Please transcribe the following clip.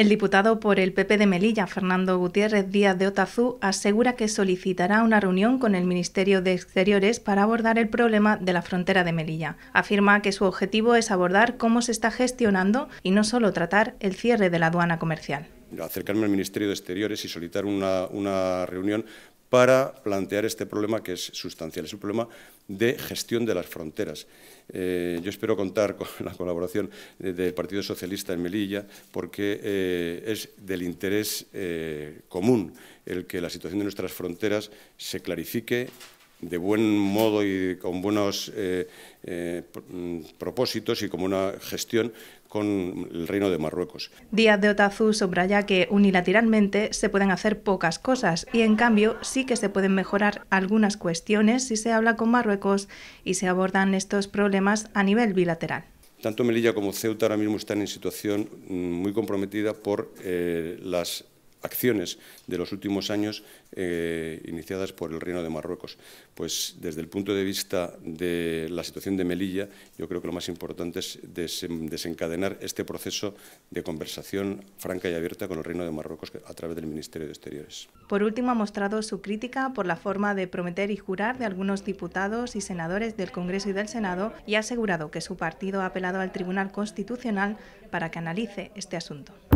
El diputado por el PP de Melilla, Fernando Gutiérrez Díaz de Otazú, asegura que solicitará una reunión con el Ministerio de Exteriores para abordar el problema de la frontera de Melilla. Afirma que su objetivo es abordar cómo se está gestionando y no solo tratar el cierre de la aduana comercial acercarme al Ministerio de Exteriores y solicitar una, una, reunión para plantear este problema que es sustancial, es un problema de gestión de las fronteras. Eh, yo espero contar con la colaboración del Partido Socialista en Melilla porque eh, es del interés eh, común el que la situación de nuestras fronteras se clarifique, de buen modo y con buenos eh, eh, mm, propósitos y como una gestión con el Reino de Marruecos. Díaz de Otazú subraya que unilateralmente se pueden hacer pocas cosas y en cambio sí que se pueden mejorar algunas cuestiones si se habla con Marruecos y se abordan estos problemas a nivel bilateral. Tanto Melilla como Ceuta ahora mismo están en situación mm, muy comprometida por eh, las acciones de los últimos años eh, iniciadas por el Reino de Marruecos. Pues desde el punto de vista de la situación de Melilla, yo creo que lo más importante es desencadenar este proceso de conversación franca y abierta con el Reino de Marruecos a través del Ministerio de Exteriores. Por último, ha mostrado su crítica por la forma de prometer y jurar de algunos diputados y senadores del Congreso y del Senado y ha asegurado que su partido ha apelado al Tribunal Constitucional para que analice este asunto.